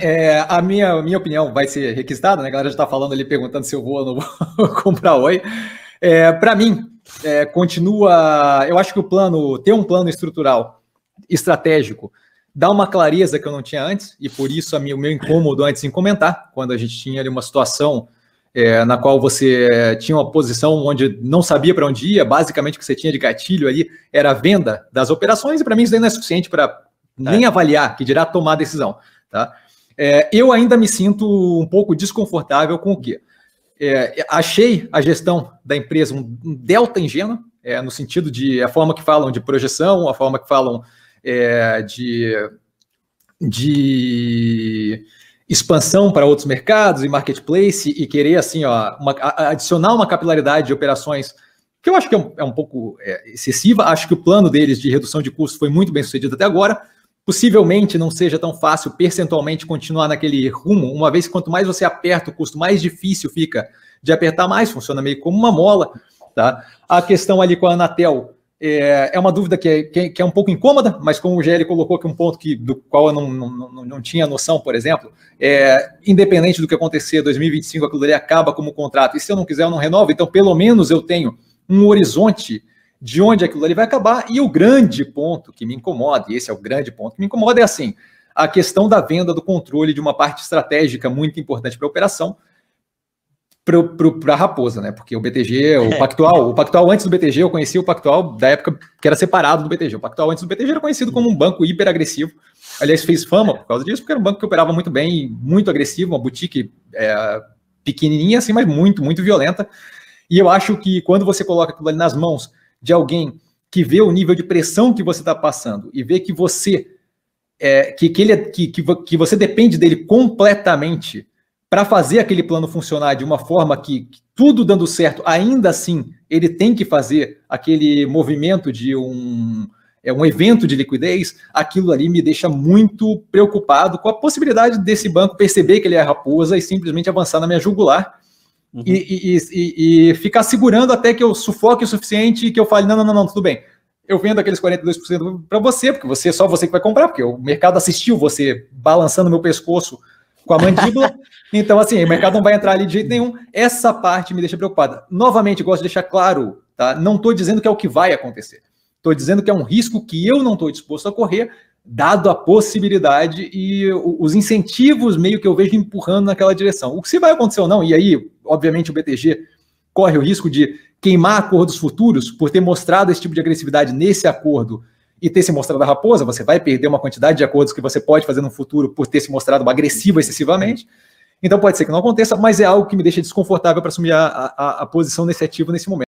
É, a minha, minha opinião vai ser requisitada, né? A galera já está falando ali, perguntando se eu vou ou não vou comprar Oi. É, Para mim, é, continua. Eu acho que o plano, ter um plano estrutural estratégico, dá uma clareza que eu não tinha antes, e por isso minha, o meu incômodo antes em comentar, quando a gente tinha ali uma situação é, na qual você é, tinha uma posição onde não sabia para onde ia, basicamente o que você tinha de gatilho ali era a venda das operações, e para mim isso não é suficiente para é. nem avaliar, que dirá tomar decisão. Tá? É, eu ainda me sinto um pouco desconfortável com o quê? É, achei a gestão da empresa um, delta ingênua, é, no sentido de a forma que falam de projeção, a forma que falam é, de, de expansão para outros mercados e marketplace e querer assim, ó, uma, adicionar uma capilaridade de operações que eu acho que é um, é um pouco é, excessiva. Acho que o plano deles de redução de custo foi muito bem sucedido até agora. Possivelmente não seja tão fácil percentualmente continuar naquele rumo, uma vez que quanto mais você aperta o custo, mais difícil fica de apertar mais, funciona meio como uma mola. Tá? A questão ali com a Anatel, é, é, uma dúvida é, que é, que é, um pouco incômoda, mas como o GL colocou aqui um ponto que, do qual eu não, não, não tinha noção, por exemplo, é, independente do que acontecer, 2025 aquilo ali acaba como contrato, e se eu não quiser eu não renovo, então pelo menos eu tenho um horizonte de onde aquilo ali vai acabar, e o grande ponto que me incomoda, e esse é o grande ponto que me incomoda, é assim, a questão da venda do controle de uma parte estratégica muito importante para a operação, para a Raposa, né? Porque o BTG, o é. Pactual, o Pactual antes do BTG, eu conheci o Pactual da época que era separado do BTG. O Pactual antes do BTG era conhecido como um banco hiper agressivo. Aliás, fez fama por causa disso, porque era um banco que operava muito bem, muito agressivo, uma boutique é, pequenininha assim, mas muito, muito violenta. E eu acho que quando você coloca aquilo ali nas mãos de alguém que vê o nível de pressão que você está passando e vê que você é, que, que, ele, é, que, que, que você depende dele completamente para fazer aquele plano funcionar de uma forma que, que, tudo dando certo, ainda assim ele tem que fazer aquele movimento de um, é, um evento de liquidez, aquilo ali me deixa muito preocupado com a possibilidade desse banco perceber que ele é raposa e simplesmente avançar na minha jugular. Uhum. E, e, e, e, ficar segurando até que eu sufoque o suficiente e que eu fale: não, não, não, não tudo bem. Eu vendo aqueles 42% para você, porque você é só você que vai comprar, porque o mercado assistiu você balançando meu pescoço com a mandíbula. então, assim, o mercado não vai entrar ali de jeito nenhum. Essa parte me deixa preocupada. Novamente, gosto de deixar claro, tá? Não estou dizendo que é o que vai acontecer. Estou dizendo que é um risco que eu não estou disposto a correr, dado a possibilidade e os incentivos meio que eu vejo empurrando naquela direção. O que se vai acontecer ou não, e aí, obviamente, o BTG corre o risco de queimar acordos futuros por ter mostrado esse tipo de agressividade nesse acordo e ter se mostrado a raposa, você vai perder uma quantidade de acordos que você pode fazer no futuro por ter se mostrado agressivo uhum. excessivamente. Então pode ser que não aconteça, mas é algo que me deixa desconfortável para assumir a, a, a posição nesse ativo nesse momento.